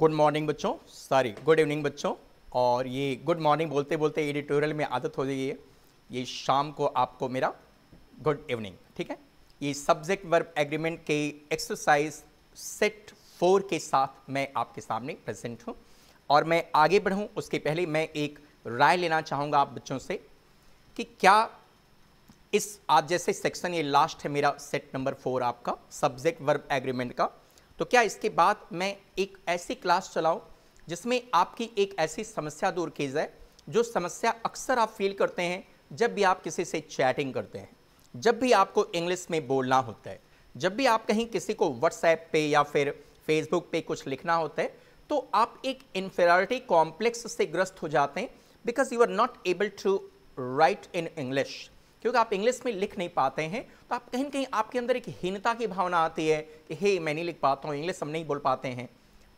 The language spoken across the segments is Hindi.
गुड मॉर्निंग बच्चों सॉरी गुड इवनिंग बच्चों और ये गुड मॉर्निंग बोलते बोलते एडिटोरियल में आदत हो गई है ये शाम को आपको मेरा गुड इवनिंग ठीक है ये सब्जेक्ट वर्ब एग्रीमेंट के एक्सरसाइज सेट फोर के साथ मैं आपके सामने प्रेजेंट हूँ और मैं आगे बढ़ूँ उसके पहले मैं एक राय लेना चाहूँगा आप बच्चों से कि क्या इस आज जैसे सेक्शन ये लास्ट है मेरा सेट नंबर फोर आपका सब्जेक्ट वर्ब एग्रीमेंट का तो क्या इसके बाद मैं एक ऐसी क्लास चलाऊँ जिसमें आपकी एक ऐसी समस्या दूर की जाए जो समस्या अक्सर आप फील करते हैं जब भी आप किसी से चैटिंग करते हैं जब भी आपको इंग्लिश में बोलना होता है जब भी आप कहीं किसी को व्हाट्सएप पे या फिर फेसबुक पे कुछ लिखना होता है तो आप एक इन्फेरिटी कॉम्प्लेक्स से ग्रस्त हो जाते हैं because you are not able to write in English क्योंकि आप इंग्लिश में लिख नहीं पाते हैं तो आप कहीं कहीं आपके अंदर एक हीनता की भावना आती है कि हे मैं नहीं लिख पाता हूँ इंग्लिश हम नहीं बोल पाते हैं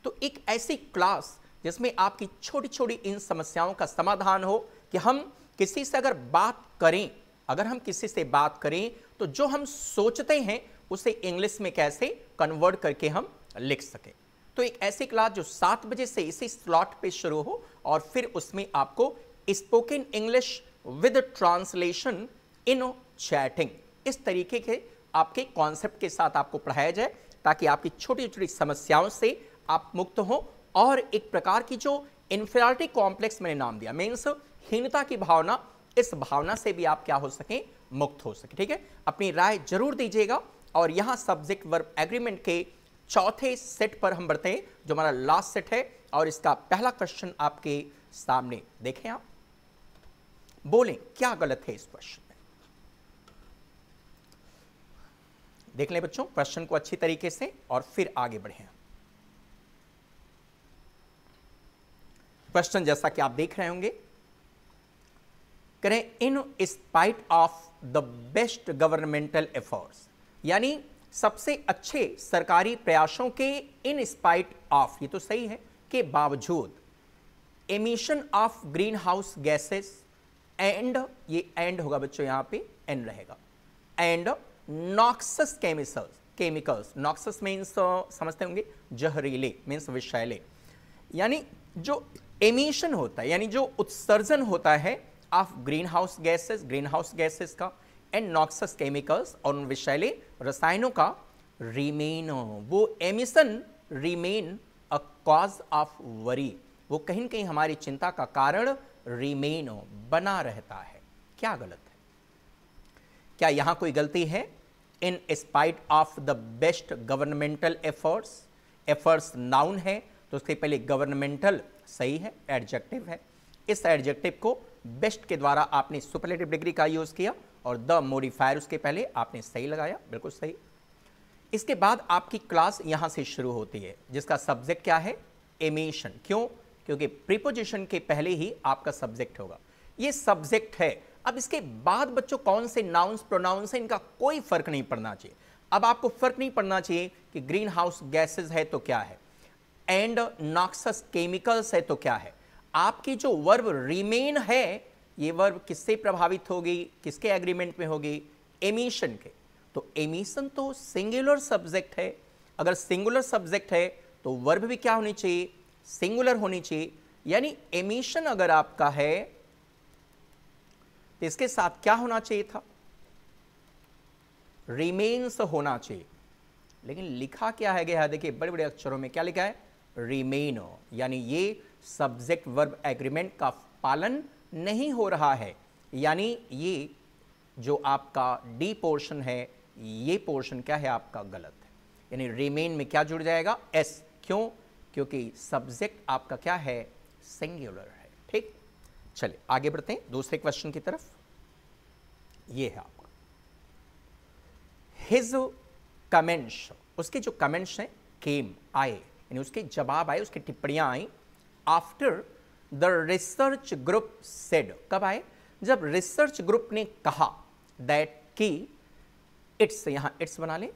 तो एक ऐसी क्लास जिसमें आपकी छोटी छोटी इन समस्याओं का समाधान हो कि हम किसी से अगर बात करें अगर हम किसी से बात करें तो जो हम सोचते हैं उसे इंग्लिश में कैसे कन्वर्ट करके हम लिख सकें तो एक ऐसी क्लास जो सात बजे से इसी स्लॉट पे शुरू हो और फिर उसमें आपको spoken English with translation in chatting इस तरीके के आपके कॉन्सेप्ट के साथ आपको पढ़ाया जाए ताकि आपकी छोटी छोटी समस्याओं से आप मुक्त हो और एक प्रकार की जो इन्फेरिटी कॉम्प्लेक्स मैंने नाम दिया मीन्स हीनता की भावना इस भावना से भी आप क्या हो सकें मुक्त हो सके ठीक है अपनी राय जरूर दीजिएगा और यहाँ सब्जेक्ट वर्ब एग्रीमेंट के चौथे सेट पर हम बढ़ते हैं जो हमारा लास्ट सेट है और इसका पहला क्वेश्चन आपके सामने देखें आप बोलें क्या गलत है इस क्वेश्चन देख लें बच्चों क्वेश्चन को अच्छी तरीके से और फिर आगे बढ़ें क्वेश्चन जैसा कि आप देख रहे होंगे करें in spite of the best governmental efforts यानी सबसे अच्छे सरकारी प्रयासों के इन स्पाइट ऑफ ये तो सही है के बावजूद emission of greenhouse gases and ये एंड होगा बच्चों यहां पे एन रहेगा and noxious chemicals chemicals noxious means समझते होंगे जहरीले मीन्स विषैले यानी जो एमिशन होता है यानी जो उत्सर्जन होता है of greenhouse gases greenhouse gases का एंड नॉक्सस केमिकल्स और उन विषैले रसायनों का रिमेन uh, वो emission remain a cause of worry वो कहीं कहीं हमारी चिंता का कारण रिमेन uh, बना रहता है क्या गलत है क्या यहां कोई गलती है in spite of the best governmental efforts efforts noun है तो उसके पहले गवर्नमेंटल सही है एडजेक्टिव है इस एडजेक्टिव को बेस्ट के द्वारा आपने सुपरलेटिव डिग्री का यूज़ किया और द मोडिफायर उसके पहले आपने सही लगाया बिल्कुल सही इसके बाद आपकी क्लास यहाँ से शुरू होती है जिसका सब्जेक्ट क्या है एमिशन क्यों क्योंकि प्रीपोजिशन के पहले ही आपका सब्जेक्ट होगा ये सब्जेक्ट है अब इसके बाद बच्चों कौन से नाउंस प्रोनाउंस है इनका कोई फर्क नहीं पड़ना चाहिए अब आपको फर्क नहीं पड़ना चाहिए कि ग्रीन हाउस गैसेज है तो क्या है एंड नॉक्सस केमिकल्स है तो क्या है आपकी जो वर्ब रिमेन है ये वर्ब किससे प्रभावित होगी किसके एग्रीमेंट में होगी एमिशन के तो एमिशन तो सिंगुलर सब्जेक्ट है अगर सिंगुलर सब्जेक्ट है तो वर्ब भी क्या होनी चाहिए सिंगुलर होनी चाहिए यानी एमिशन अगर आपका है तो इसके साथ क्या होना चाहिए था रिमेन्स होना चाहिए लेकिन लिखा क्या है गया देखिए बड़े बड़े अक्षरों में क्या लिखा है रिमेन यानी ये सब्जेक्ट वर्ब एग्रीमेंट का पालन नहीं हो रहा है यानी ये जो आपका डी पोर्शन है ये पोर्शन क्या है आपका गलत है यानी रिमेन में क्या जुड़ जाएगा एस क्यों क्योंकि सब्जेक्ट आपका क्या है सिंगुलर है चलिए आगे बढ़ते हैं दूसरे क्वेश्चन की तरफ ये है आपका हिज कमेंट्स उसके जो कमेंट्स हैं केम आए यानी उसके जवाब आए उसकी टिप्पणियां आई after the research group said कब आए जब रिसर्च ग्रुप ने कहा दैट कि इट्स यहां इट्स बना लें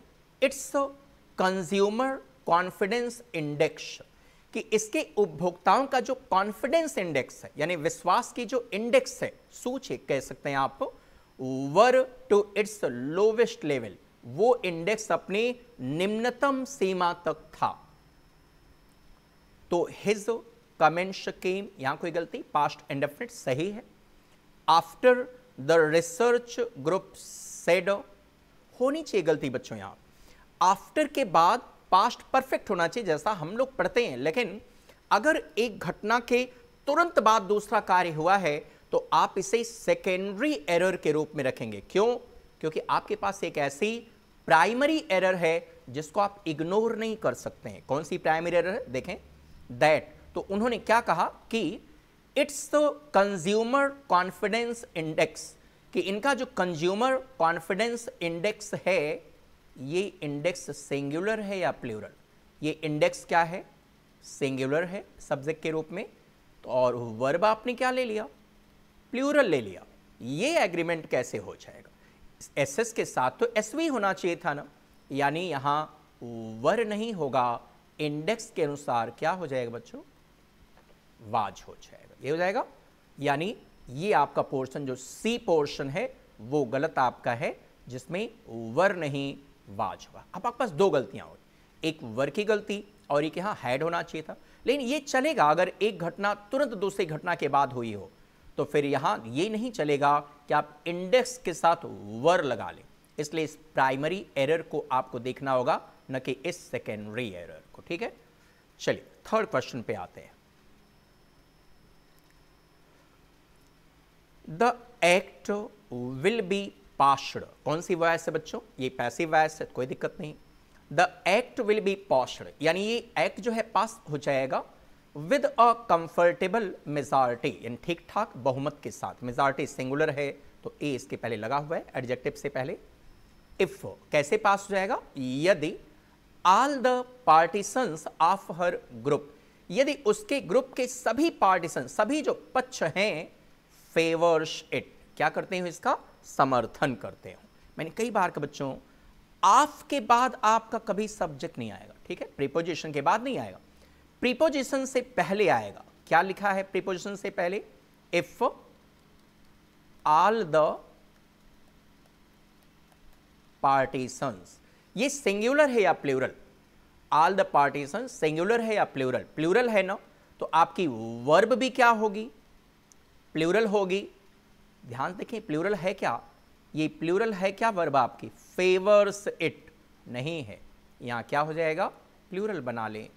इट्स कंज्यूमर कॉन्फिडेंस इंडेक्स कि इसके उपभोक्ताओं का जो कॉन्फिडेंस इंडेक्स है यानी विश्वास की जो इंडेक्स है सूची कह सकते हैं आप were to its lowest level वो इंडेक्स अपनी निम्नतम सीमा तक था तो हिज कमेंट केम यहां कोई गलती पास्ट इंडेफिनिट सही है after the research group said होनी चाहिए गलती बच्चों यहां आफ्टर के बाद पास्ट परफेक्ट होना चाहिए जैसा हम लोग पढ़ते हैं लेकिन अगर एक घटना के तुरंत बाद दूसरा कार्य हुआ है तो आप इसे सेकेंडरी एरर के रूप में रखेंगे क्यों क्योंकि आपके पास एक ऐसी प्राइमरी एरर है जिसको आप इग्नोर नहीं कर सकते हैं कौन सी प्राइमरी एरर है देखें दैट तो उन्होंने क्या कहा कि it's the consumer confidence index कि इनका जो कंज्यूमर कॉन्फिडेंस इंडेक्स है ये इंडेक्स सेंगुलर है या प्लूरल ये इंडेक्स क्या है सेंगुलर है सब्जेक्ट के रूप में तो और वर्ब आपने क्या ले लिया प्लूरल ले लिया ये एग्रीमेंट कैसे हो जाएगा एस एस के साथ तो एस वी होना चाहिए था ना यानी यहाँ वर नहीं होगा इंडेक्स के अनुसार क्या हो जाएगा बच्चों वाज हो जाएगा ये हो जाएगा यानी ये आपका पोर्शन जो सी पोर्शन है वो गलत आपका है जिसमें वर नहीं वाज हुआ अब आपके पास दो गलतियां हो एक वर की गलती और एक यहां हेड होना चाहिए था लेकिन ये चलेगा अगर एक घटना तुरंत दूसरी घटना के बाद हुई हो तो फिर यहां ये नहीं चलेगा कि आप इंडेक्स के साथ वर लगा लें इसलिए इस प्राइमरी एरर को आपको देखना होगा न कि इस सेकेंडरी एरर को ठीक है चलिए थर्ड क्वेश्चन पे आते हैं the act will be passion कौन सी वॉयस है बच्चों ये पैसिव वॉयस है कोई दिक्कत नहीं the act will be passion यानी ये एक्ट जो है पास हो जाएगा विद अ कंफर्टेबल मेजॉरिटी यानी ठीक ठाक बहुमत के साथ मेजॉरिटी सिंगुलर है तो ए इसके पहले लगा हुआ है एडजेक्टिव से पहले इफ कैसे पास हो जाएगा यदि all the partisans of her group यदि उसके ग्रुप के सभी पार्टीसन सभी जो पक्ष हैं फेवर्स इट क्या करते हैं इसका समर्थन करते हो मैंने कई बार के बच्चों आफ के बाद आपका कभी सब्जेक्ट नहीं आएगा ठीक है प्रीपोजिशन के बाद नहीं आएगा प्रीपोजिशन से पहले आएगा क्या लिखा है प्रीपोजिशन से पहले इफ ऑल द पार्टीशंस ये सिंगुलर है या plural all the partition singular है या प्लूरल प्लूरल है ना तो आपकी वर्ब भी क्या होगी प्लूरल होगी ध्यान देखें प्लूरल है क्या ये प्लूरल है क्या वर्ब आपकी फेवर्स इट नहीं है यहां क्या हो जाएगा प्लूरल बना लें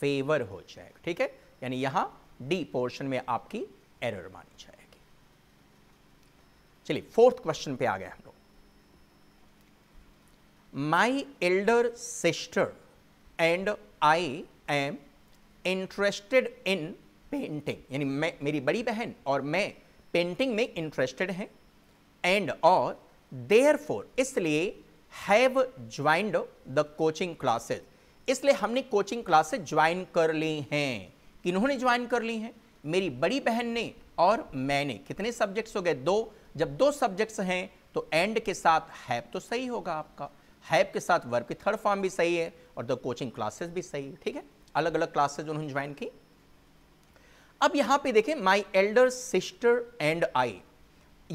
फेवर हो जाएगा ठीक है यानी यहां डी पोर्शन में आपकी एरर मानी जाएगी चलिए फोर्थ क्वेश्चन पे आ गए हम लोग my elder sister and I am interested in painting यानी मैं मेरी बड़ी बहन और मैं पेंटिंग में इंटरेस्टेड हैं एंड और देयर फोर इसलिए have joined the coaching classes इसलिए हमने कोचिंग क्लासेज ज्वाइन कर ली हैं किन्होंने ज्वाइन कर ली हैं मेरी बड़ी बहन ने और मैंने कितने सब्जेक्ट्स हो गए दो जब दो सब्जेक्ट्स हैं तो एंड के साथ हैव तो सही होगा आपका हैव के साथ वर्ब की थर्ड फॉर्म भी सही है और द कोचिंग क्लासेस भी सही है ठीक है अलग अलग क्लासेज उन्होंने ज्वाइन की अब यहां पे देखें my elder sister and I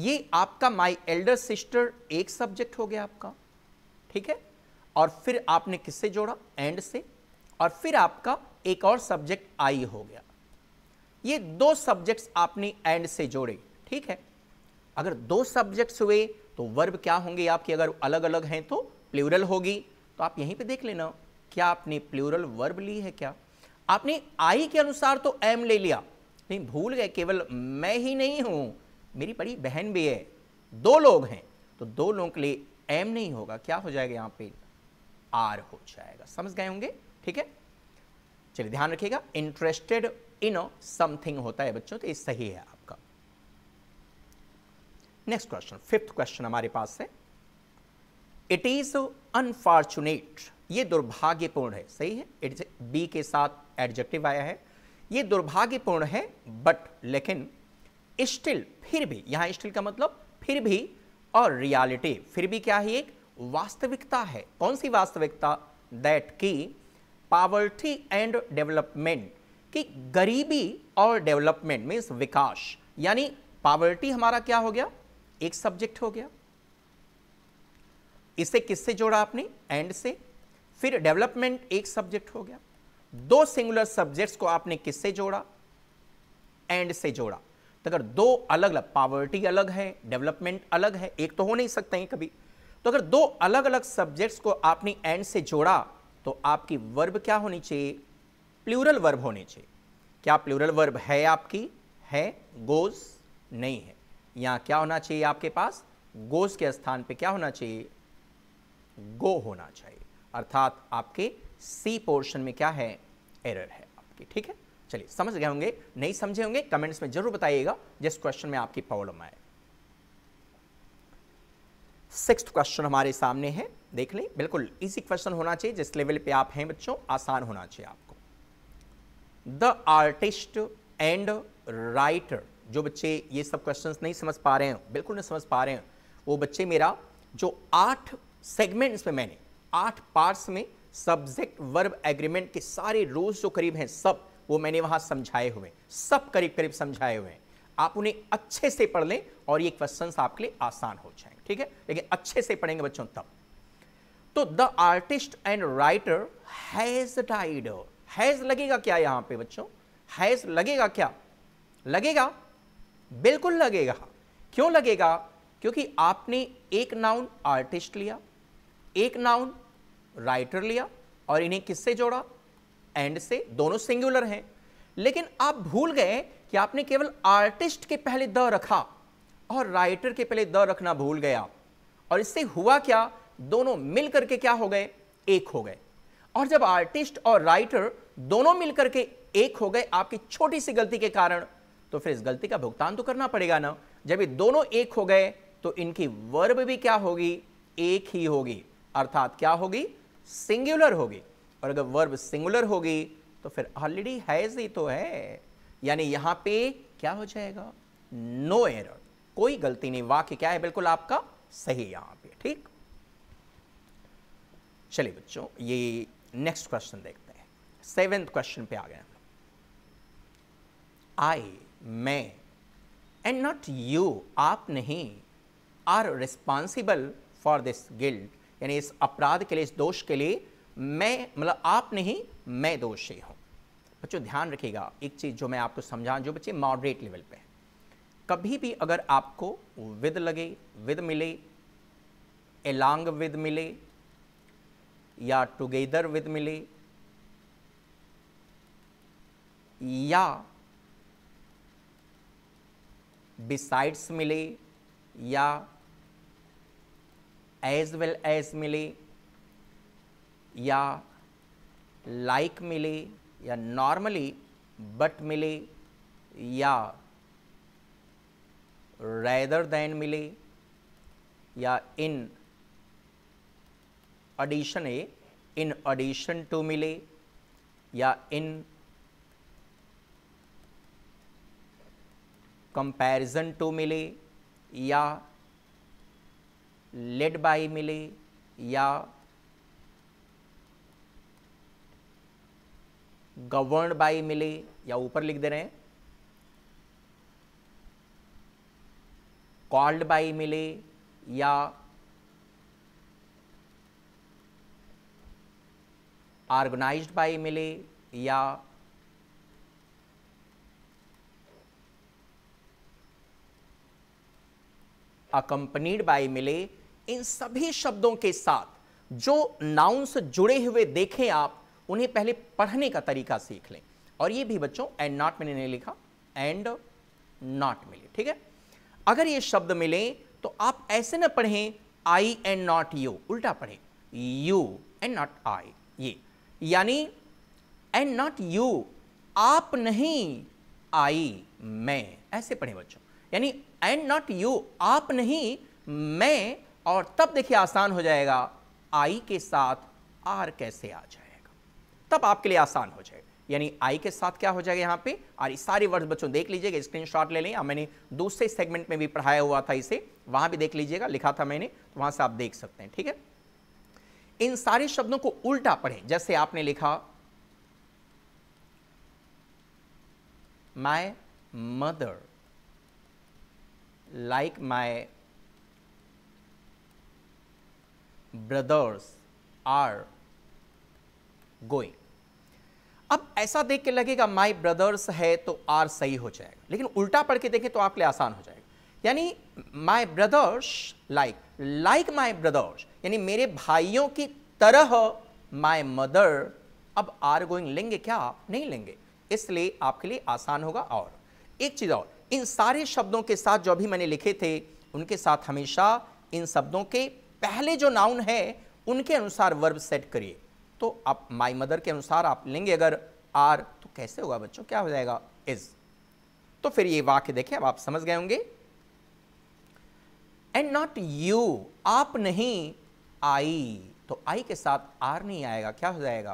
ये आपका माई एल्डर सिस्टर एक सब्जेक्ट हो गया आपका ठीक है और फिर आपने किससे जोड़ा एंड से और फिर आपका एक और सब्जेक्ट आई हो गया ये दो सब्जेक्ट्स आपने एंड से जोड़े ठीक है अगर दो सब्जेक्ट्स हुए तो वर्ब क्या होंगे आपके अगर अलग अलग हैं तो प्लूरल होगी तो आप यहीं पे देख लेना क्या आपने प्लूरल वर्ब ली है क्या आपने आई के अनुसार तो एम ले लिया नहीं भूल गए केवल मैं ही नहीं हूँ मेरी बड़ी बहन भी है दो लोग हैं तो दो लोगों के लिए एम नहीं होगा क्या हो जाएगा यहाँ पे आर हो जाएगा समझ गए होंगे ठीक है चलिए ध्यान रखिएगा इंटरेस्टेड इन समथिंग होता है बच्चों तो ये सही है आपका नेक्स्ट क्वेश्चन फिफ्थ क्वेश्चन हमारे पास है इट इज अनफॉर्चुनेट ये दुर्भाग्यपूर्ण है सही है इट बी के साथ एडजेक्टिव आया है ये दुर्भाग्यपूर्ण है बट लेकिन स्टिल फिर भी यहां स्टिल का मतलब फिर भी और रियलिटी फिर भी क्या है एक वास्तविकता है कौन सी वास्तविकता दैट की पावर्टी एंड डेवलपमेंट कि गरीबी और डेवलपमेंट मीन्स विकास यानी पावर्टी हमारा क्या हो गया एक सब्जेक्ट हो गया इसे किससे जोड़ा आपने एंड से फिर डेवलपमेंट एक सब्जेक्ट हो गया दो सिंगुलर सब्जेक्ट्स को आपने किससे जोड़ा एंड से जोड़ा तो अगर दो अलग अलग पावर्टी अलग है डेवलपमेंट अलग है एक तो हो नहीं सकते हैं कभी तो अगर दो अलग अलग सब्जेक्ट्स को आपने एंड से जोड़ा तो आपकी वर्ब क्या होनी चाहिए प्लूरल वर्ब होनी चाहिए क्या प्लूरल वर्ब है आपकी है गोज नहीं है यहां क्या होना चाहिए आपके पास गोज के स्थान पे क्या होना चाहिए गो होना चाहिए अर्थात आपके सी पोर्शन में क्या है एरर है आपकी ठीक है चलिए समझ गए होंगे नहीं समझे होंगे कमेंट्स में जरूर बताइएगा जिस क्वेश्चन में आपकी प्रॉब्लम आए सिक्स क्वेश्चन हमारे सामने है देख लें बिल्कुल इजी क्वेश्चन होना चाहिए जिस लेवल पे आप हैं बच्चों आसान होना चाहिए आपको द आर्टिस्ट एंड राइटर जो बच्चे ये सब क्वेश्चन नहीं समझ पा रहे हैं बिल्कुल नहीं समझ पा रहे हैं वो बच्चे मेरा जो आठ सेगमेंट्स में मैंने आठ पार्ट्स में सब्जेक्ट वर्ब एग्रीमेंट के सारे रूल्स जो करीब हैं सब वो मैंने वहाँ समझाए हुए सब करीब करीब समझाए हुए हैं आप उन्हें अच्छे से पढ़ लें और ये क्वेश्चंस आपके लिए आसान हो जाएंगे ठीक है लेकिन अच्छे से पढ़ेंगे बच्चों तब तो the artist and writer has died has लगेगा क्या यहां पे बच्चों हैज लगेगा क्या लगेगा बिल्कुल लगेगा क्यों लगेगा क्योंकि आपने एक नाउन आर्टिस्ट लिया एक नाउन राइटर लिया और इन्हें किससे जोड़ा एंड से दोनों सिंगुलर हैं लेकिन आप भूल गए कि आपने केवल आर्टिस्ट के पहले द रखा और राइटर के पहले द रखना भूल गया और इससे हुआ क्या दोनों मिल करके क्या हो गए एक हो गए और जब आर्टिस्ट और राइटर दोनों मिलकर के एक हो गए आपकी छोटी सी गलती के कारण तो फिर इस गलती का भुगतान तो करना पड़ेगा ना जब ये दोनों एक हो गए तो इनकी वर्ब भी क्या होगी एक ही होगी अर्थात क्या होगी सिंगुलर होगी और अगर वर्ब सिंगुलर होगी तो फिर ऑलरेडी हैज ही तो है यानी यहां पे क्या हो जाएगा नो no एरर कोई गलती नहीं वाक्य क्या है बिल्कुल आपका सही यहां पे ठीक चलिए बच्चों ये नेक्स्ट क्वेश्चन देखते हैं सेवेंथ क्वेश्चन पे आ गए हम आई मैं एंड नॉट यू आप नहीं are responsible for this guilt यानी इस अपराध के लिए इस दोष के लिए मैं मतलब आप नहीं मैं दोषी हूँ बच्चों ध्यान रखिएगा एक चीज़ जो मैं आपको समझा जो बच्चे मॉडरेट लेवल पे कभी भी अगर आपको विद लगे विद मिले एलांग विद मिले या टुगेदर विद मिले या बिसाइड्स मिले या एज वेल एज मिली या लाइक like मिली या नॉर्मली बट मिली या रैदर देन मिली या in addition a in addition to मिले या इन कंपैरिजन टू मिले या लेड बाई मिली या गवर्न बाई मिले या ऊपर लिख दे रहे हैं कॉल्ड बाई मिले या ऑर्गेनाइज्ड बाई मिले या अकंपनीड बाई मिले इन सभी शब्दों के साथ जो नाउन से जुड़े हुए देखें आप उन्हें पहले पढ़ने का तरीका सीख लें और ये भी बच्चों एंड नॉट मैंने नहीं लिखा एंड नॉट मिले ठीक है अगर ये शब्द मिले तो आप ऐसे ना पढ़ें आई एंड नॉट यू उल्टा पढ़ें यू एंड नॉट आई ये यानी एंड नॉट यू आप नहीं आई मैं ऐसे पढ़ें बच्चों यानी एंड नॉट यू आप नहीं मैं और तब देखिए आसान हो जाएगा आई के साथ आर कैसे आ जाएगा तब आपके लिए आसान हो जाएगा यानी आई के साथ क्या हो जाएगा यहाँ पे और सारे वर्ड बच्चों देख लीजिएगा स्क्रीनशॉट ले लें मैंने दूसरे सेगमेंट में भी पढ़ाया हुआ था इसे वहां भी देख लीजिएगा लिखा था मैंने तो वहां से आप देख सकते हैं ठीक है इन सारे शब्दों को उल्टा पढ़ें जैसे आपने लिखा my mother like my brothers are going अब ऐसा देख के लगेगा माई ब्रदर्स है तो आर सही हो जाएगा लेकिन उल्टा पढ़ के देखें तो आपके लिए आसान हो जाएगा यानी my brothers like like my brothers यानी मेरे भाइयों की तरह माई मदर अब आर गोइंग लेंगे क्या आप नहीं लेंगे इसलिए आपके लिए आसान होगा और एक चीज़ और इन सारे शब्दों के साथ जो भी मैंने लिखे थे उनके साथ हमेशा इन शब्दों के पहले जो नाउन है उनके अनुसार वर्ब सेट करिए तो आप माई मदर के अनुसार आप लेंगे अगर आर तो कैसे होगा बच्चों क्या हो जाएगा इज तो फिर ये वाक्य देखें अब आप समझ गए होंगे एंड नॉट यू आप नहीं आई तो आई के साथ आर नहीं आएगा क्या हो जाएगा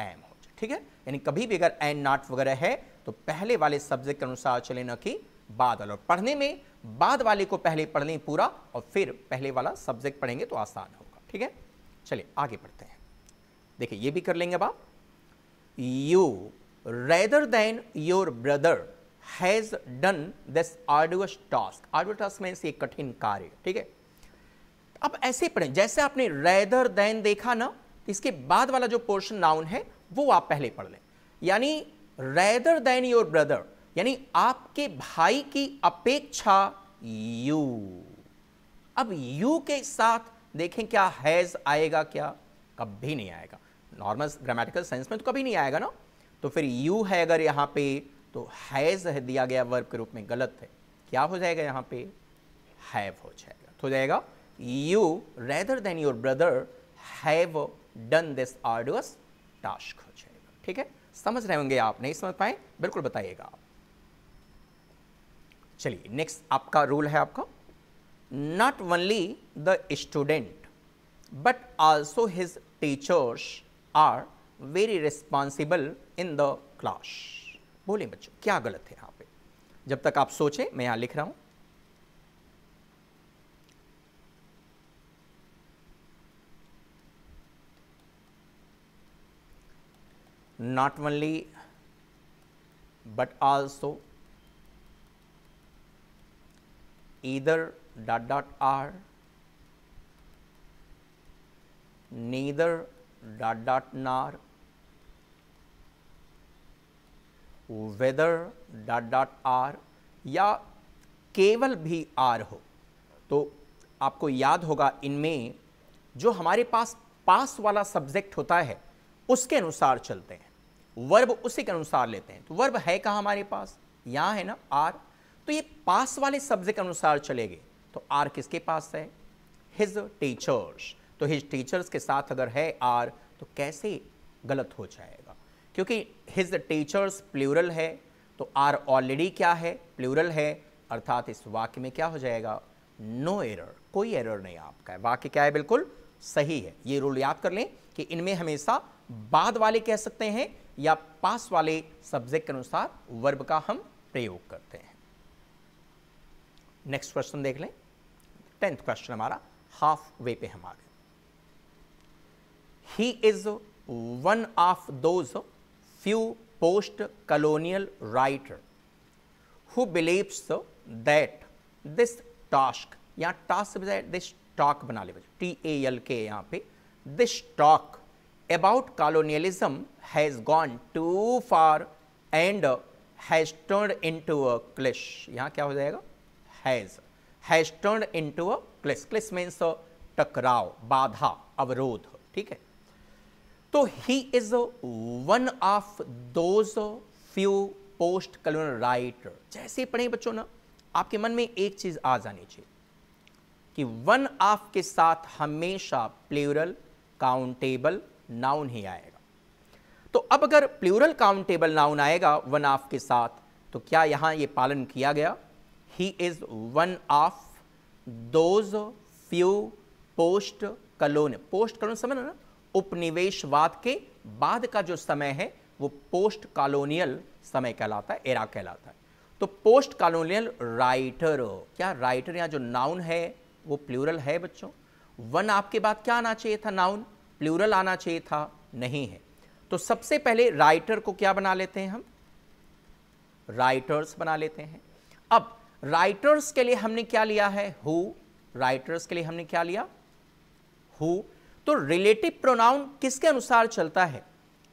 एम हो जाए ठीक है यानी कभी भी अगर एंड नॉट वगैरह है तो पहले वाले सब्जेक्ट के अनुसार चले ना कि बाद वाले और पढ़ने में बाद वाले को पहले पढ़ लें पूरा और फिर पहले वाला सब्जेक्ट पढ़ेंगे तो आसान होगा ठीक है चलिए आगे पढ़ते हैं देखिए ये भी कर लेंगे अब आप you rather than your brother has done this arduous task arduous task में से कठिन कार्य ठीक है अब ऐसे पढ़ें जैसे आपने रेदर देन देखा ना इसके बाद वाला जो पोर्शन नाउन है वो आप पहले पढ़ लें यानी रेदर देन योर ब्रदर यानी आपके भाई की अपेक्षा यू अब यू के साथ देखें क्या हैज आएगा क्या कभी नहीं आएगा नॉर्मल ग्रामेटिकल सेंस में तो कभी नहीं आएगा ना तो फिर यू है अगर यहां पे तो हैज है दिया गया वर्ब के रूप में गलत है क्या हो जाएगा यहाँ पे हैव हो जाएगा तो हो जाएगा you rather than your brother have done this arduous task हो जाएगा ठीक है समझ रहे होंगे आप नहीं समझ पाए बिल्कुल बताइएगा आप चलिए नेक्स्ट आपका रूल है आपका not only the student but also his teachers are very responsible in the class बोले बच्चों क्या गलत है यहां पे? जब तक आप सोचें मैं यहां लिख रहा हूं not only but also either dot dot r neither dot dot nor whether dot dot r या केवल भी r हो तो आपको याद होगा इनमें जो हमारे पास पास वाला सब्जेक्ट होता है उसके अनुसार चलते हैं वर्ब उसी के अनुसार लेते हैं तो वर्ब है कहाँ हमारे पास यहाँ है ना आर तो ये पास वाले सब्जेक्ट के अनुसार चलेंगे तो आर किसके पास है हिज टीचर्स तो हिज टीचर्स के साथ अगर है आर तो कैसे गलत हो जाएगा क्योंकि हिज टीचर्स प्लूरल है तो आर ऑलरेडी क्या है प्लूरल है अर्थात इस वाक्य में क्या हो जाएगा नो no एरर कोई एरर नहीं आपका है वाक्य क्या है बिल्कुल सही है ये रूल याद कर लें कि इनमें हमेशा बाद वाले कह सकते हैं या पास वाले सब्जेक्ट के अनुसार वर्ब का हम प्रयोग करते हैं नेक्स्ट क्वेश्चन देख लें टेंथ क्वेश्चन हमारा हाफ वे पे हम आ गए he is one of those few post colonial writer who believes that this task या टास्क बजाय दिस टॉक बना ले टी ए एल के यहाँ पे this talk about colonialism has gone too far and has turn into a cliche यहां क्या हो जाएगा has has turn to a cliche cliche means टकराव बाधा अवरोध ठीक है तो he is one of those few post colonial writer जैसे पढ़े बच्चों ना आपके मन में एक चीज आ जानी चाहिए कि वन ऑफ के साथ हमेशा प्लूरल काउंटेबल नाउन ही आएगा तो अब अगर प्लूरल काउंटेबल नाउन आएगा वन ऑफ के साथ तो क्या यहां ये पालन किया गया he is one of those few post colon post colon समझना ना उपनिवेशवाद के बाद का जो समय है वो पोस्ट कॉलोनियल समय कहलाता है एरा कहलाता है तो पोस्ट कॉलोनियल राइटर क्या राइटर या जो नाउन है वो प्लूरल है बच्चों वन आपके बाद क्या आना चाहिए था नाउन प्लूरल आना चाहिए था नहीं है तो सबसे पहले राइटर को क्या बना लेते हैं हम राइटर्स बना लेते हैं अब राइटर्स के लिए हमने क्या लिया है हु राइटर्स के लिए हमने क्या लिया हु तो रिलेटिव प्रोनाउन किसके अनुसार चलता है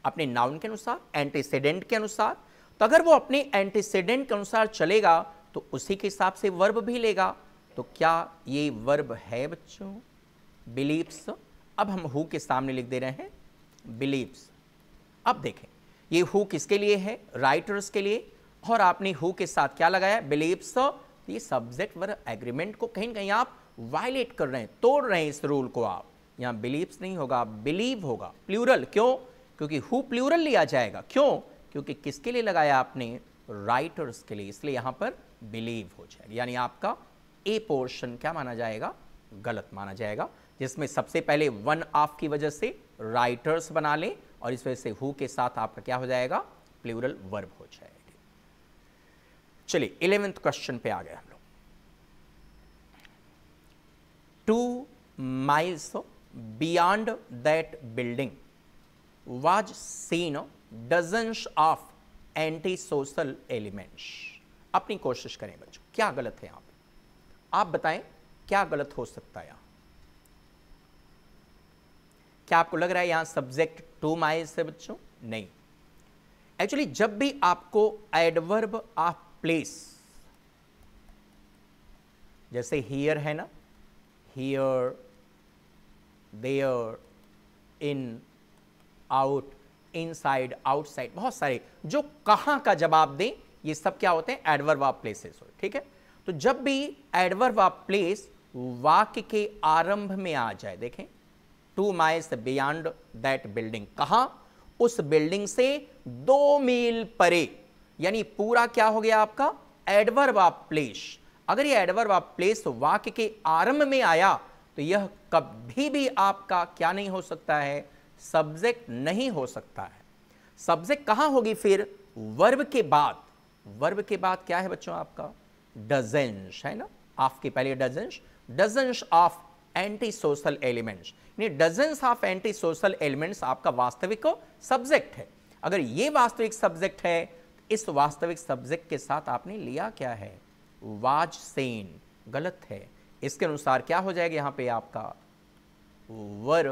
अपने नाउन के अनुसार एंटीसीडेंट के अनुसार तो अगर वो अपने एंटीसीडेंट के अनुसार चलेगा तो उसी के हिसाब से वर्ब भी लेगा तो क्या ये वर्ब है बच्चों बिलीव्स अब हम हु के सामने लिख दे रहे हैं बिलीव्स अब देखें ये हु किसके लिए है राइटर्स के लिए और आपने हु के साथ क्या लगाया बिलीव्स तो ये सब्जेक्ट वर एग्रीमेंट को कहीं कहीं आप वायलेट कर रहे हैं तोड़ रहे हैं इस रूल को आप यहां बिलीव्स नहीं होगा बिलीव होगा प्लूरल क्यों क्योंकि हु प्लूरल लिया जाएगा क्यों क्योंकि किसके लिए लगाया आपने राइटर्स के लिए इसलिए यहां पर बिलीव हो जाएगा यानी आपका ए पोर्शन क्या माना जाएगा गलत माना जाएगा जिसमें सबसे पहले वन ऑफ की वजह से राइटर्स बना लें और इस वजह से हु के साथ आपका क्या हो जाएगा प्लूरल वर्ब हो जाएगा चलिए इलेवेंथ क्वेश्चन पे आ गए हम लोग two miles beyond that building was seen dozens of anti social elements अपनी कोशिश करें बच्चों क्या गलत है यहां पे आप बताएं क्या गलत हो सकता है यहां क्या आपको लग रहा है यहां सब्जेक्ट टू माइल्स है बच्चों नहीं एक्चुअली जब भी आपको एडवर्ब ऑफ प्लेस जैसे हियर है ना here there in out inside outside बहुत सारे जो कहाँ का जवाब दें ये सब क्या होते हैं एडवर्ब ऑफ प्लेसेस हो ठीक है तो जब भी एडवर्ब ऑफ प्लेस वाक्य के आरंभ में आ जाए देखें two miles beyond that building कहाँ उस बिल्डिंग से दो मील परे यानी पूरा क्या हो गया आपका एडवर्ब ऑफ प्लेस अगर ये एडवर्ब ऑफ प्लेस वाक्य के आरंभ में आया तो यह कभी भी आपका क्या नहीं हो सकता है सब्जेक्ट नहीं हो सकता है सब्जेक्ट कहां होगी फिर वर्ब के बाद वर्ब के बाद क्या है बच्चों आपका डजेंस है ना आपके पहले dozens dozens of anti social elements यानी dozens of anti social elements आपका वास्तविक सब्जेक्ट है अगर ये वास्तविक सब्जेक्ट है इस वास्तविक सब्जेक्ट के साथ आपने लिया क्या है वाज सेन गलत है इसके अनुसार क्या हो जाएगा यहां पे आपका वर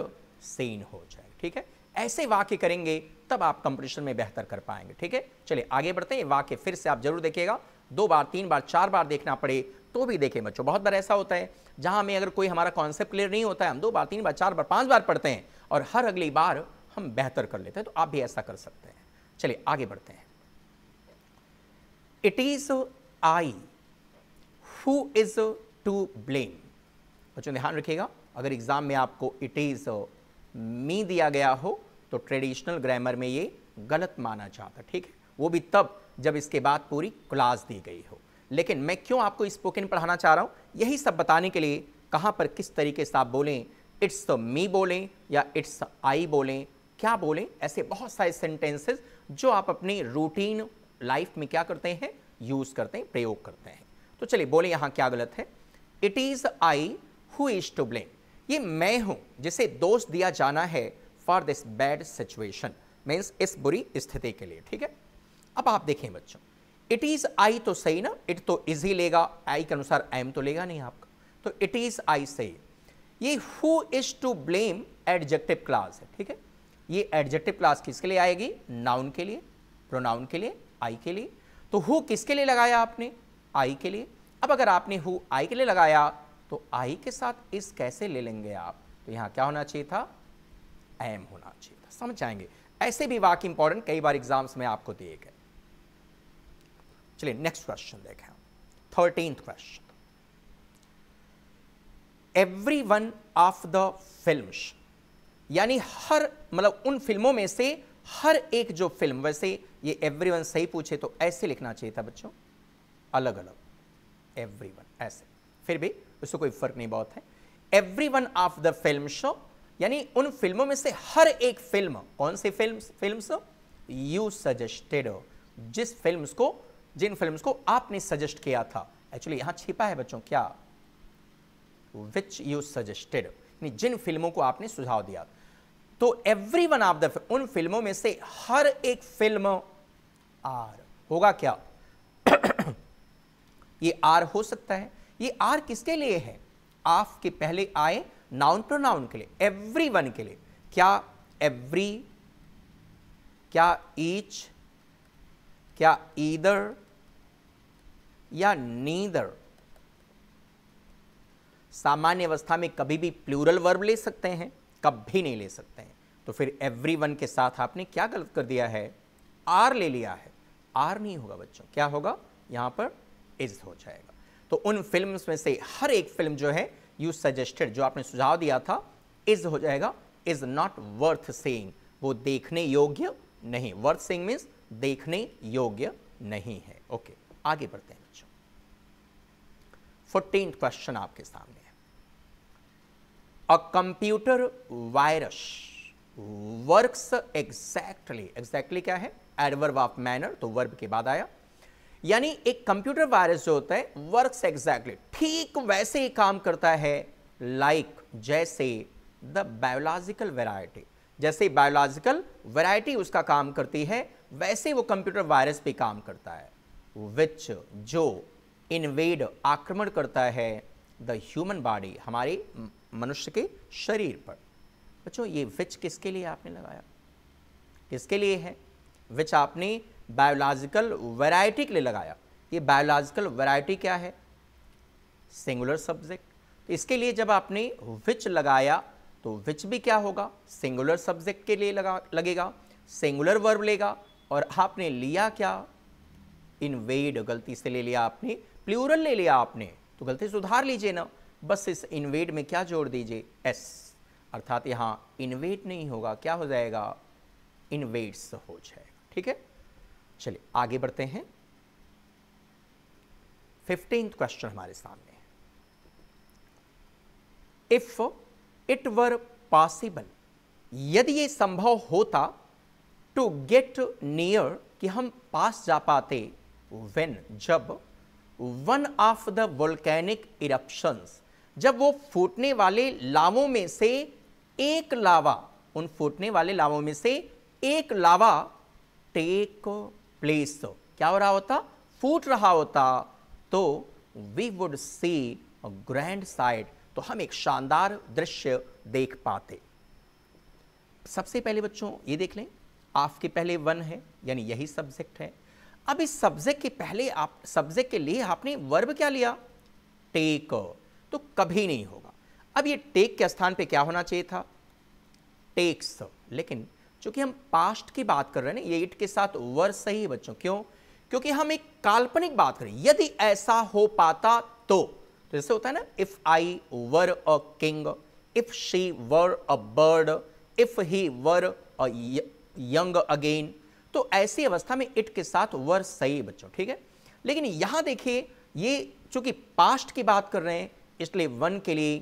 सेन हो जाएगा ठीक है ऐसे वाक्य करेंगे तब आप कंपटीशन में बेहतर कर पाएंगे ठीक है चलिए आगे बढ़ते हैं वाक्य फिर से आप जरूर देखिएगा दो बार तीन बार चार बार देखना पड़े तो भी देखें बच्चों बहुत बार ऐसा होता है जहां हमें अगर कोई हमारा कॉन्सेप्ट क्लियर नहीं होता है हम दो बार तीन बार चार बार पांच बार पढ़ते हैं और हर अगली बार हम बेहतर कर लेते हैं तो आप भी ऐसा कर सकते हैं चलिए आगे बढ़ते हैं it is I who is to blame बच्चों ध्यान रखिएगा अगर एग्जाम में आपको इट इज मी दिया गया हो तो ट्रेडिशनल ग्रामर में ये गलत माना जाता ठीक है वो भी तब जब इसके बाद पूरी क्लास दी गई हो लेकिन मैं क्यों आपको स्पोकन पढ़ाना चाह रहा हूँ यही सब बताने के लिए कहाँ पर किस तरीके से आप बोलें इट्स मी बोलें या इट्स आई बोलें क्या बोलें ऐसे बहुत सारे सेंटेंसेस जो आप अपने रूटीन लाइफ में क्या करते हैं यूज करते हैं प्रयोग करते हैं तो चलिए बोले यहां क्या गलत है it is I who is to blame ये मैं हूं जिसे दोष दिया जाना है for this bad situation means इस बुरी स्थिति के लिए ठीक है अब आप देखें बच्चों इट इज आई तो सही ना इट तो इजी लेगा आई के अनुसार एम तो लेगा नहीं आपका तो इट इज आई सही ये who is to blame adjective class है ठीक है ये एडजेक्टिव क्लास किसके लिए आएगी नाउन के लिए प्रोनाउन के लिए आई के लिए तो हु किसके लिए लगाया आपने आई के लिए अब अगर आपने हु आई के लिए लगाया तो आई के साथ इस कैसे ले लेंगे आप तो यहाँ क्या होना चाहिए था एम होना चाहिए था समझ जाएंगे ऐसे भी वाक्य इंपॉर्टेंट कई बार एग्जाम्स में आपको दिए गए चलिए नेक्स्ट क्वेश्चन देखें हम thirteen question every one of the film यानी हर मतलब उन फिल्मों में से हर एक जो फिल्म वैसे ये एवरीवन सही पूछे तो ऐसे लिखना चाहिए था बच्चों अलग अलग एवरीवन ऐसे फिर भी उससे कोई फर्क नहीं बहुत है every one of the film show यानी उन फिल्मों में से हर एक फिल्म कौन सी फिल्म फिल्म यू सजेस्टेड जिस फिल्म को जिन फिल्म को आपने सजेस्ट किया था एक्चुअली यहां छिपा है बच्चों क्या विच यू सजेस्टेड जिन फिल्मों को आपने सुझाव दिया तो एवरी वन ऑफ द उन फिल्मों में से हर एक फिल्म आर होगा क्या ये आर हो सकता है ये आर किसके लिए है आफ के पहले आए नाउन प्रोनाउन के लिए एवरी वन के लिए क्या एवरी क्या ईच क्या ईदर या नीदर सामान्य अवस्था में कभी भी प्लूरल वर्ब ले सकते हैं कभी नहीं ले सकते हैं तो फिर एवरी वन के साथ आपने क्या गलत कर दिया है आर ले लिया है आर नहीं होगा बच्चों क्या होगा यहाँ पर इज हो जाएगा तो उन फिल्म में से हर एक फिल्म जो है यू सजेस्टेड जो आपने सुझाव दिया था इज हो जाएगा इज नॉट वर्थ सेइंग वो देखने योग्य नहीं वर्थ सेइंग मीन्स देखने योग्य नहीं है ओके okay, आगे बढ़ते हैं बच्चों फोर्टीन क्वेश्चन आपके सामने a computer virus works exactly exactly क्या है एडवर्ब ऑफ मैनर तो वर्ब के बाद आया यानी एक कंप्यूटर वायरस जो होता है वर्क्स एग्जैक्टली ठीक वैसे ही काम करता है लाइक like, जैसे द बायोलॉजिकल वेराइटी जैसे बायोलॉजिकल वेराइटी उसका काम करती है वैसे वो कंप्यूटर वायरस भी काम करता है विच जो इनवेड आक्रमण करता है द ह्यूमन बॉडी हमारी मनुष्य के शरीर पर बच्चों ये विच किसके लिए आपने लगाया किसके लिए है विच आपने बायोलॉजिकल वैरायटी के लिए लगाया ये बायोलॉजिकल वैरायटी क्या है सिंगुलर सब्जेक्ट तो इसके लिए जब आपने विच लगाया तो विच भी क्या होगा सिंगुलर सब्जेक्ट के लिए लगा लगेगा सिंगुलर वर्ब लेगा और आपने लिया क्या इन वेड गलती से ले लिया आपने प्लूरल ले लिया आपने तो गलती सुधार लीजिए ना बस इस इन्वेट में क्या जोड़ दीजिए एस अर्थात यहाँ इन्वेट नहीं होगा क्या हो जाएगा इन्वेट्स हो जाएगा ठीक है चलिए आगे बढ़ते हैं फिफ्टींथ क्वेश्चन हमारे सामने इफ इट वर पॉसिबल यदि ये संभव होता टू गेट नियर कि हम पास जा पाते वेन जब one of the volcanic eruptions जब वो फूटने वाले लावों में से एक लावा उन फूटने वाले लावों में से एक लावा टेक प्लेस क्या हो रहा होता फूट रहा होता तो we would see grand sight तो हम एक शानदार दृश्य देख पाते सबसे पहले बच्चों ये देख लें आपके पहले वन है यानी यही सब्जेक्ट है अब इस सब्जेक्ट के पहले आप सब्जेक्ट के लिए आपने वर्ब क्या लिया टेक तो कभी नहीं होगा अब ये टेक के स्थान पे क्या होना चाहिए था टेक्स लेकिन चूंकि हम पास्ट की बात कर रहे हैं ना ये इट के साथ वर्ष सही है बच्चों क्यों क्योंकि हम एक काल्पनिक बात करें यदि ऐसा हो पाता तो, तो जैसे होता है ना if I were a king if she were a bird if he were a young again तो ऐसी अवस्था में इट के साथ वर सही बच्चों ठीक है लेकिन यहां देखिए ये चूंकि पास्ट की बात कर रहे हैं इसलिए वन के लिए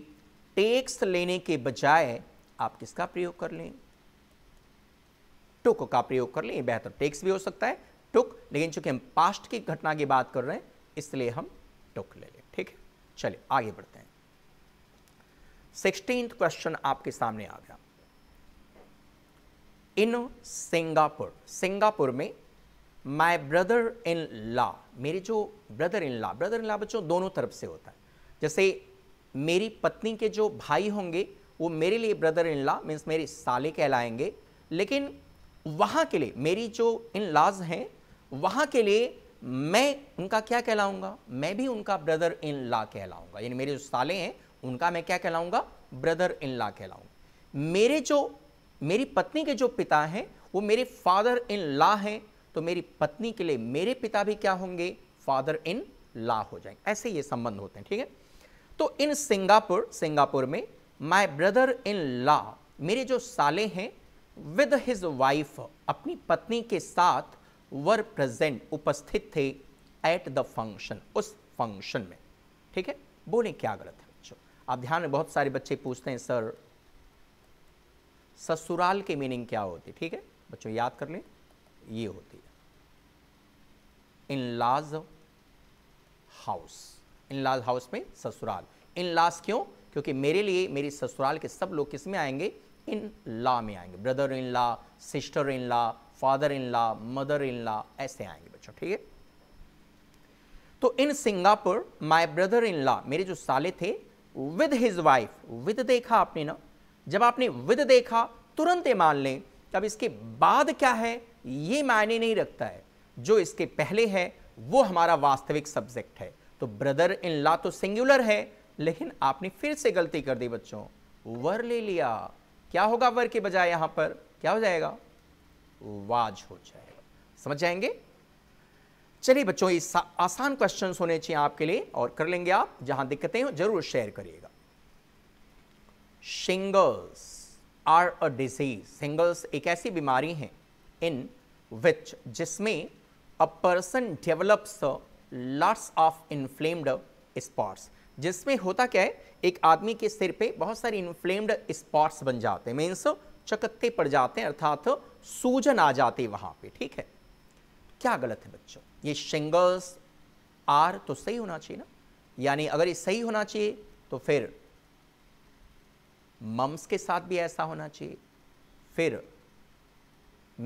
टेक्स लेने के बजाय आप किसका प्रयोग कर लें टुक का प्रयोग कर लें बेहतर टेक्स भी हो सकता है टुक लेकिन चूंकि हम पास्ट की घटना की बात कर रहे हैं इसलिए हम टुक ले लें ठीक है चलिए आगे बढ़ते हैं सिक्सटीन क्वेश्चन आपके सामने आ गया इन सिंगापुर सिंगापुर में माई ब्रदर इन लॉ मेरे जो brother in law brother in law बच्चों दोनों तरफ से होता है जैसे मेरी पत्नी के जो भाई होंगे वो मेरे लिए ब्रदर इन लॉ मीन्स मेरे साले कहलाएंगे लेकिन वहाँ के लिए मेरी जो इन लॉज हैं वहाँ के लिए मैं उनका क्या कहलाऊंगा मैं भी उनका ब्रदर इन लॉ कहलाऊंगा यानी मेरे जो साले हैं उनका मैं क्या कहलाऊंगा ब्रदर इन लॉ कहलाऊंगा मेरे जो मेरी पत्नी के जो पिता हैं वो मेरे फादर इन लॉ हैं तो मेरी पत्नी के लिए मेरे पिता भी क्या होंगे फादर इन लॉ हो जाएंगे ऐसे ये संबंध होते हैं ठीक है तो इन सिंगापुर सिंगापुर में माई ब्रदर इन लॉ मेरे जो साले हैं विद हिज वाइफ अपनी पत्नी के साथ वर प्रेजेंट उपस्थित थे एट द फंक्शन उस फंक्शन में ठीक है बोले क्या गलत है बच्चों आप ध्यान में बहुत सारे बच्चे पूछते हैं सर ससुराल की मीनिंग क्या होती है ठीक है बच्चों याद कर लें ये होती है इन लाज हाउस इन लाज हाउस में ससुराल इन लाज क्यों क्योंकि मेरे लिए मेरी ससुराल के सब लोग किस में आएंगे इन ला में आएंगे brother in law sister in law father in law mother in law ऐसे आएंगे बच्चों ठीक है तो in Singapore my brother in law मेरे जो साले थे विद हिज वाइफ विद देखा आपने ना जब आपने विद देखा तुरंत मान लें तब इसके बाद क्या है ये मायने नहीं रखता है जो इसके पहले है वो हमारा वास्तविक सब्जेक्ट है तो ब्रदर इन ला तो सिंगुलर है लेकिन आपने फिर से गलती कर दी बच्चों वर ले लिया क्या होगा वर के बजाय यहां पर क्या हो जाएगा वाज हो जाएगा समझ जाएंगे चलिए बच्चों ये आसान क्वेश्चन होने चाहिए आपके लिए और कर लेंगे आप जहां दिक्कतें हो जरूर शेयर करिएगा shingles are a disease shingles एक ऐसी बीमारी है इन विच जिसमें a person develops lots of inflamed spots जिसमें होता क्या है एक आदमी के सिर पे बहुत सारे इन्फ्लेम्ड स्पॉट्स बन जाते हैं मीन्स चकत्ते पड़ जाते हैं अर्थात सूजन आ जाती है वहाँ पे ठीक है क्या गलत है बच्चों ये शिंगल्स आर तो सही होना चाहिए ना यानी अगर ये सही होना चाहिए तो फिर मम्स के साथ भी ऐसा होना चाहिए फिर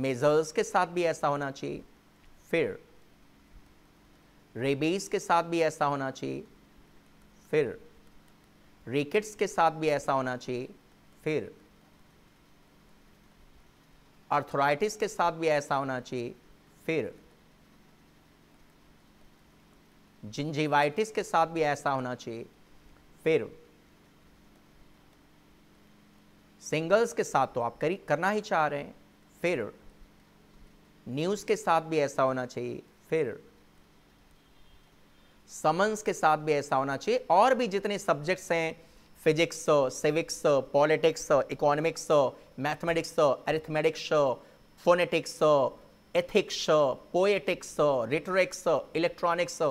मेजर्स के साथ भी ऐसा होना चाहिए फिर रेबीज के साथ भी ऐसा होना चाहिए फिर रिकेट्स के साथ भी ऐसा होना चाहिए फिर अर्थोराइटिस के साथ भी ऐसा होना चाहिए फिर जिंजीवाइटिस के साथ भी ऐसा होना चाहिए फिर सिंगल्स के साथ तो आप करी करना ही चाह रहे हैं फिर न्यूज़ के साथ भी ऐसा होना चाहिए फिर समन्स के साथ भी ऐसा होना चाहिए और भी जितने सब्जेक्ट्स हैं physics civics politics economics mathematics arithmetics phonetics ethics poetics rhetorics electronics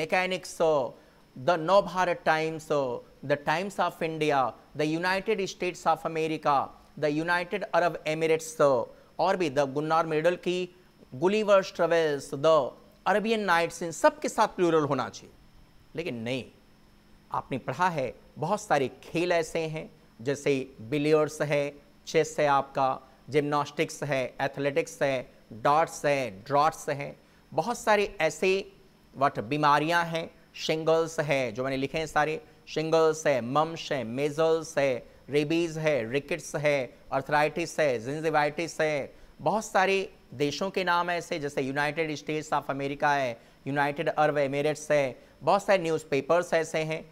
mechanics the Nav Bharat Times the Times of India the United States of America the United Arab Emirates और भी द गुन्नार मेडल की Gulliver's Travels the Arabian Nights इन सब के साथ प्लूरल होना चाहिए लेकिन नहीं आपने पढ़ा है बहुत सारे खेल ऐसे हैं जैसे बिलियर्स है चेस है आपका जिम्नास्टिक्स है एथलेटिक्स है डॉट्स है ड्रॉट्स है बहुत सारे ऐसे वट बीमारियां हैं शिंगल्स है जो मैंने लिखे हैं सारे शिंगल्स है मम्स है मेजल्स है रेबीज़ है रिकेट्स है अर्थराइटिस है जिंजिवाइटिस है बहुत सारे देशों के नाम ऐसे जैसे यूनाइटेड स्टेट्स ऑफ अमेरिका है यूनाइटेड अरब एमिरेट्स है बहुत सारे न्यूज़पेपर्स ऐसे हैं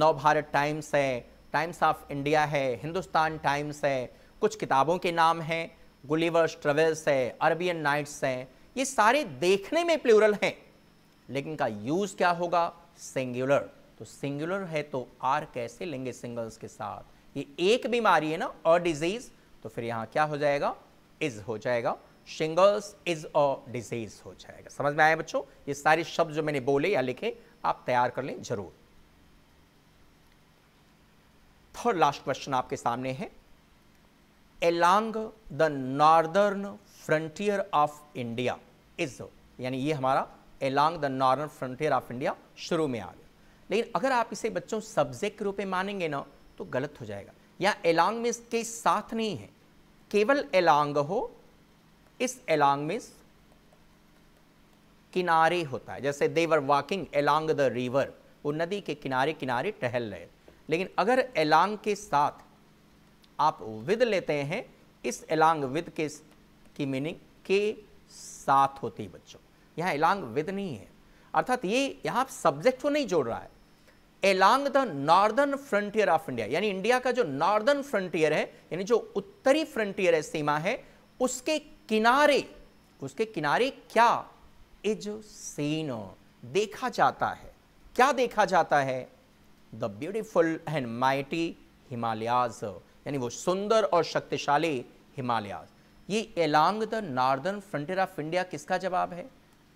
नव भारत टाइम्स है टाइम्स ऑफ इंडिया है हिंदुस्तान टाइम्स है कुछ किताबों के नाम हैं गुलीवर्स ट्रेवल्स है अरबियन नाइट्स हैं ये सारे देखने में प्लूरल हैं लेकिन का यूज़ क्या होगा सिंगुलर तो सिंगुलर है तो आर कैसे लेंगे सिंगल्स के साथ ये एक बीमारी है ना और डिजीज़ तो फिर यहाँ क्या हो जाएगा इज हो जाएगा शिंगल्स इज अ डिजीज हो जाएगा समझ में आया बच्चों ये सारे शब्द जो मैंने बोले या लिखे आप तैयार कर लें जरूर थर्ड लास्ट क्वेश्चन आपके सामने है along the northern frontier of India is यानी ये हमारा along the northern frontier of India शुरू में आ गया लेकिन अगर आप इसे बच्चों सब्जेक्ट के रूप में मानेंगे ना तो गलत हो जाएगा या एलॉन्ग में इसके साथ नहीं है केवल एलांग हो इस एलांग में किनारे होता है जैसे they were walking along the river वो नदी के किनारे किनारे टहल रहे लेकिन अगर एलांग के साथ आप विद लेते हैं इस एलांग विद के की मीनिंग के साथ होती है बच्चों यहाँ एलांग विद नहीं है अर्थात ये यहाँ सब्जेक्ट को नहीं जोड़ रहा है along the northern frontier of India यानी इंडिया का जो नॉर्दर्न फ्रंटियर है यानी जो उत्तरी फ्रंटियर है सीमा है उसके किनारे उसके किनारे क्या इज सीन देखा जाता है क्या देखा जाता है the beautiful and mighty Himalayas यानी वो सुंदर और शक्तिशाली हिमालयाज ये along the northern frontier of India किसका जवाब है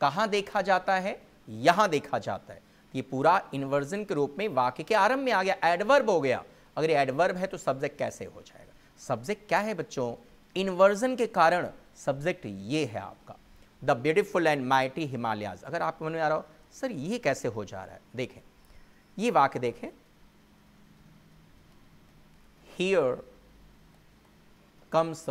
कहाँ देखा जाता है यहाँ देखा जाता है ये पूरा इन्वर्जन के रूप में वाक्य के आरंभ में आ गया एडवर्ब हो गया अगर ये एडवर्ब है तो सब्जेक्ट कैसे हो जाएगा सब्जेक्ट क्या है बच्चों इन्वर्जन के कारण सब्जेक्ट ये है आपका the beautiful and mighty Himalayas अगर आपको मन में आ रहा हो सर ये कैसे हो जा रहा है देखें ये वाक्य देखें हियर कम्स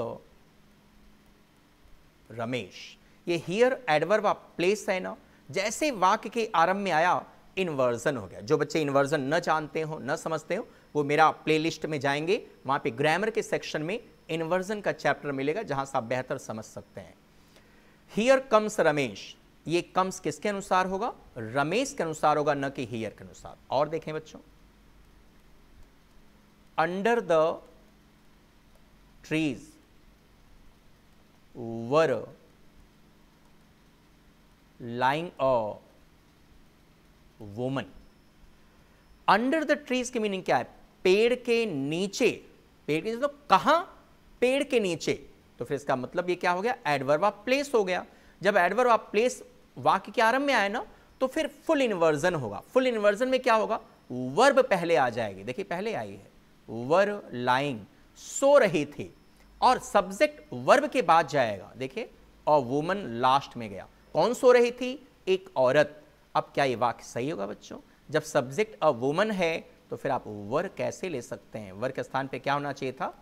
रमेश ये हियर एडवर्ब आप प्लेस है ना जैसे वाक्य के आरंभ में आया इन्वर्जन हो गया जो बच्चे इन्वर्जन न जानते हो न समझते हो वो मेरा प्लेलिस्ट में जाएंगे वहाँ पे ग्रामर के सेक्शन में इन्वर्जन का चैप्टर मिलेगा जहाँ से आप बेहतर समझ सकते हैं हियर कम्स रमेश ये कम्स किसके अनुसार होगा रमेश के अनुसार होगा न कि हियर के अनुसार और देखें बच्चों under the trees were lying of women under the trees की मीनिंग क्या है पेड़ के नीचे पेड़ के नीचे तो मतलब कहां पेड़ के नीचे तो फिर इसका मतलब ये क्या हो गया एडवर्ब ऑफ प्लेस हो गया जब एडवर्ब ऑफ प्लेस वाक्य के आरंभ में आए ना तो फिर फुल इन्वर्जन होगा फुल इन्वर्जन में क्या होगा वर्ब पहले आ जाएगी देखिए पहले आई है वर लाइंग सो रही थी और सब्जेक्ट वर्ब के बाद जाएगा देखिए और वुमन लास्ट में गया कौन सो रही थी एक औरत अब क्या ये वाक्य सही होगा बच्चों जब सब्जेक्ट अ वुमन है तो फिर आप वर कैसे ले सकते हैं वर के स्थान पे क्या होना चाहिए था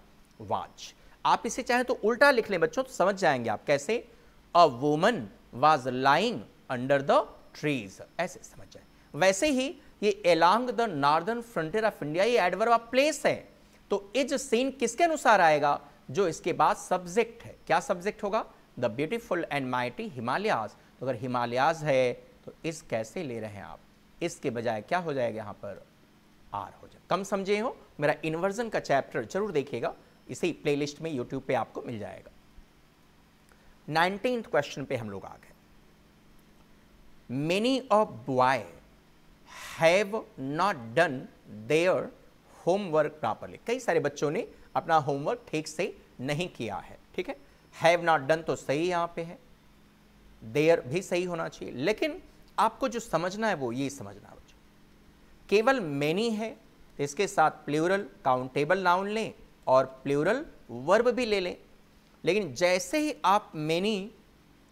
वाच आप इसे चाहे तो उल्टा लिख लें बच्चों तो समझ जाएंगे आप कैसे a woman was lying under the trees ऐसे समझ जाए वैसे ही ये along the northern frontier of India ये एडवर्ब ऑफ प्लेस है तो इज सीन किसके अनुसार आएगा जो इसके बाद सब्जेक्ट है क्या सब्जेक्ट होगा the beautiful and mighty Himalayas अगर हिमालयाज है तो इस कैसे ले रहे हैं आप इसके बजाय क्या हो जाएगा यहाँ पर आर हो जाए कम समझे हो मेरा इन्वर्जन का चैप्टर जरूर देखेगा इसे प्लेलिस्ट में यूट्यूब पे आपको मिल जाएगा नाइनटीन क्वेश्चन पे हम लोग आ गए many of boy have not done their homework properly कई सारे बच्चों ने अपना होमवर्क ठीक से नहीं किया है ठीक है हैव नॉट डन तो सही यहाँ पे है देयर भी सही होना चाहिए लेकिन आपको जो समझना है वो ये समझना है केवल मैनी है इसके साथ प्लूरल काउंटेबल नाउन लें और प्लूरल वर्ब भी ले लें लेकिन जैसे ही आप मैनी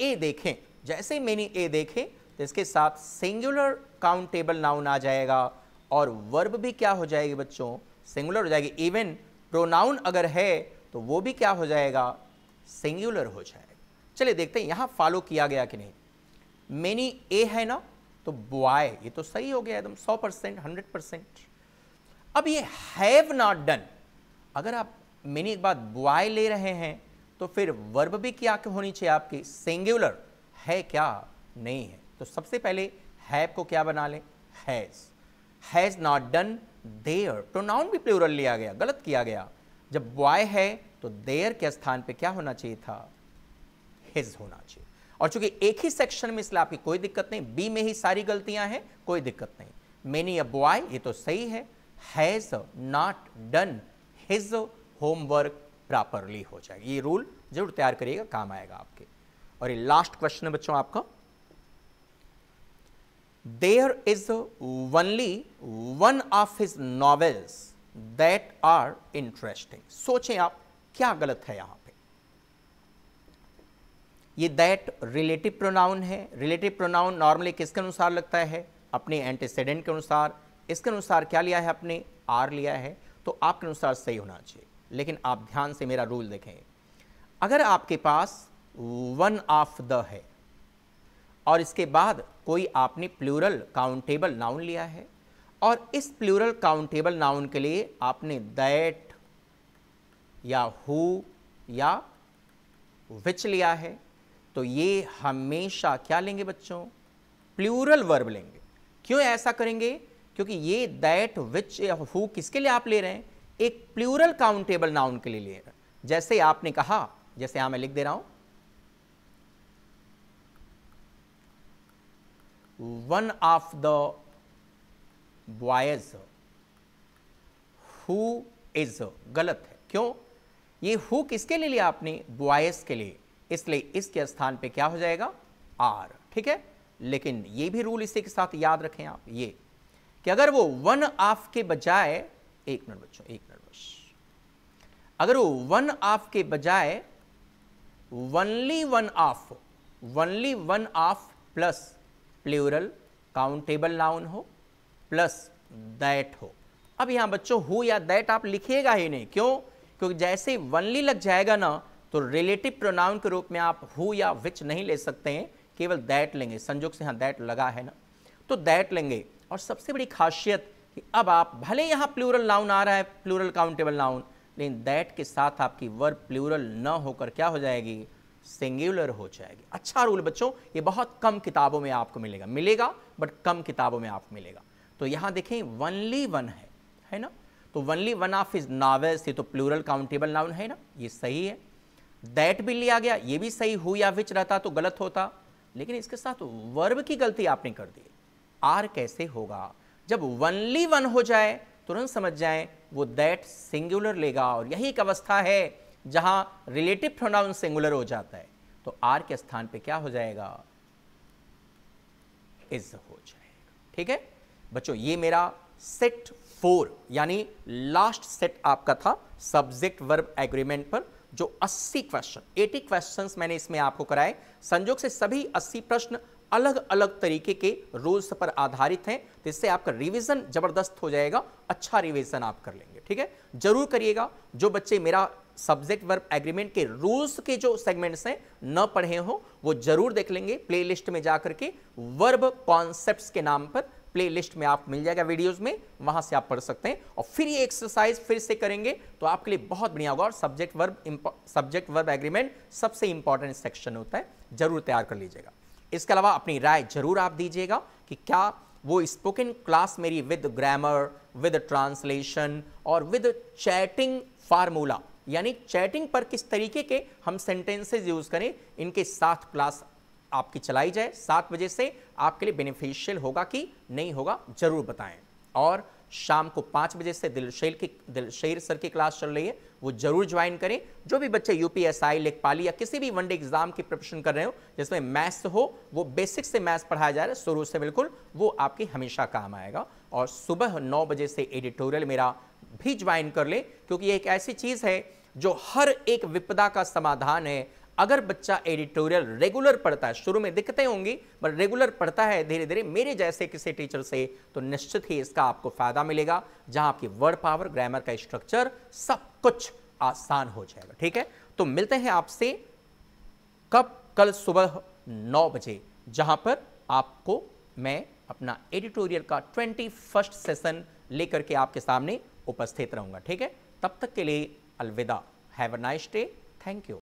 ए देखें जैसे ही मैनी ए देखें तो इसके साथ सिंगुलर काउंटेबल नाउन आ जाएगा और वर्ब भी क्या हो जाएगी बच्चों सिंगुलर हो जाएगी इवन प्रोनाउन अगर है तो वो भी क्या हो जाएगा सिंगुलर हो जाएगा चलिए देखते हैं यहाँ फॉलो किया गया कि नहीं मेनी ए है ना तो बॉय ये तो सही हो गया एकदम सौ परसेंट हंड्रेड परसेंट अब ये हैव नॉट डन अगर आप मेनी एक बात बॉय ले रहे हैं तो फिर वर्ब भी क्या होनी चाहिए आपकी सिंगुलर है क्या नहीं है तो सबसे पहले हैव को क्या बना लें has has not done their pronoun भी प्लूरल लिया गया गलत किया गया जब बॉय है तो देयर के स्थान पे क्या होना चाहिए था हिज होना चाहिए और चूंकि एक ही सेक्शन में इसलिए आपकी कोई दिक्कत नहीं बी में ही सारी गलतियां हैं कोई दिक्कत नहीं मेनी अ बॉय ये तो सही है has not done his homework properly हो जाएगी ये रूल जरूर तैयार करिएगा काम आएगा आपके और ये लास्ट क्वेश्चन है बच्चों आपका there is only one of his novels that are interesting सोचें आप क्या गलत है यहां ये दैट रिलेटिव प्रोनाउन है रिलेटिव प्रोनाउन नॉर्मली किसके अनुसार लगता है अपने एंटीसीडेंट के अनुसार इसके अनुसार क्या लिया है आपने आर लिया है तो आपके अनुसार सही होना चाहिए लेकिन आप ध्यान से मेरा रूल देखें अगर आपके पास वन ऑफ द है और इसके बाद कोई आपने प्लूरल काउंटेबल नाउन लिया है और इस प्लूरल काउंटेबल नाउन के लिए आपने दैट या हु या विच लिया है तो ये हमेशा क्या लेंगे बच्चों प्लूरल वर्ब लेंगे क्यों ऐसा करेंगे क्योंकि ये दैट विच हु किसके लिए आप ले रहे हैं एक प्लूरल काउंटेबल नाउन के लिए ले रहे हैं जैसे आपने कहा जैसे यहां मैं लिख दे रहा हूं one of the boys who is गलत है क्यों ये हु किसके लिए लिया आपने बॉयज के लिए इसलिए इसके स्थान पे क्या हो जाएगा आर ठीक है लेकिन ये भी रूल इसी के साथ याद रखें आप ये कि अगर वो वन आफ के बजाय एक मिनट बच्चों एक मिनट बस अगर वो वन आफ के बजाय only one of only one of plus plural countable noun हो प्लस दैट हो अब यहां बच्चों हो या दैट आप लिखिएगा ही नहीं क्यों क्योंकि जैसे वनली लग जाएगा ना तो रिलेटिव प्रोनाउन के रूप में आप हु या विच नहीं ले सकते हैं केवल दैट लेंगे संयोग से यहाँ दैट लगा है ना तो दैट लेंगे और सबसे बड़ी खासियत कि अब आप भले यहाँ प्लूरल नाउन आ रहा है प्लूरल काउंटेबल नाउन लेकिन दैट के साथ आपकी वर्ब प्लूरल न होकर क्या हो जाएगी सिंगुलर हो जाएगी अच्छा रूल बच्चों ये बहुत कम किताबों में आपको मिलेगा मिलेगा बट कम किताबों में आपको मिलेगा तो यहाँ देखें वनली वन है है ना तो only one of is novels ये तो प्लूरल काउंटेबल नाउन है ना ये सही है दैट भी लिया गया ये भी सही हु या विच रहता तो गलत होता लेकिन इसके साथ वर्ब की गलती आपने कर दी आर कैसे होगा जब वनली वन हो जाए तुरंत समझ जाए वो दैट सिंगुलर लेगा और यही एक अवस्था है जहां रिलेटिव प्रोनाउन सिंगुलर हो जाता है तो आर के स्थान पे क्या हो जाएगा इज हो जाएगा ठीक है बच्चों ये मेरा सेट फोर यानी लास्ट सेट आपका था सब्जेक्ट वर्ब एग्रीमेंट पर जो 80 क्वेश्चन 80 क्वेश्चंस मैंने इसमें आपको कराए संयोग से सभी 80 प्रश्न अलग अलग तरीके के रूल्स पर आधारित हैं तो इससे आपका रिवीजन जबरदस्त हो जाएगा अच्छा रिवीजन आप कर लेंगे ठीक है जरूर करिएगा जो बच्चे मेरा सब्जेक्ट वर्ब एग्रीमेंट के रूल्स के जो सेगमेंट्स हैं न पढ़े हो वो जरूर देख लेंगे प्लेलिस्ट में जाकर के वर्ब कॉन्सेप्ट्स के नाम पर प्लेलिस्ट में आप मिल जाएगा वीडियोस में वहां से आप पढ़ सकते हैं और फिर ये एक्सरसाइज फिर से करेंगे तो आपके लिए बहुत बढ़िया होगा और subject verb subject verb agreement सबसे इंपॉर्टेंट सेक्शन होता है जरूर तैयार कर लीजिएगा इसके अलावा अपनी राय जरूर आप दीजिएगा कि क्या वो स्पोकन क्लास मेरी विद ग्रामर विद ट्रांसलेशन और विद चैटिंग फार्मूला यानी चैटिंग पर किस तरीके के हम सेंटेंसेज यूज करें इनके साथ क्लास आपकी चलाई जाए सात बजे से आपके लिए बेनिफिशियल होगा कि नहीं होगा जरूर बताएं और शाम को पाँच बजे से दिलशेर की दिलशेर सर की क्लास चल रही है वो जरूर ज्वाइन करें जो भी बच्चे यूपीएसआई लेखपाली या किसी भी वनडे एग्जाम की प्रिपरेशन कर रहे हो जिसमें मैथ्स हो वो बेसिक से मैथ्स पढ़ाया जा रहा है शुरू से बिल्कुल वो आपके हमेशा काम आएगा और सुबह नौ बजे से एडिटोरियल मेरा भी ज्वाइन कर ले क्योंकि ये एक ऐसी चीज़ है जो हर एक विपदा का समाधान है अगर बच्चा एडिटोरियल रेगुलर पढ़ता है शुरू में दिक्कतें होंगी बट रेगुलर पढ़ता है धीरे धीरे मेरे जैसे किसी टीचर से तो निश्चित ही इसका आपको फायदा मिलेगा जहां आपकी वर्ड पावर ग्रामर का स्ट्रक्चर सब कुछ आसान हो जाएगा ठीक है तो मिलते हैं आपसे कब कल सुबह नौ बजे जहां पर आपको मैं अपना एडिटोरियल का ट्वेंटी फर्स्ट सेशन लेकर के आपके सामने उपस्थित रहूंगा ठीक है तब तक के लिए अलविदा have a nice day thank you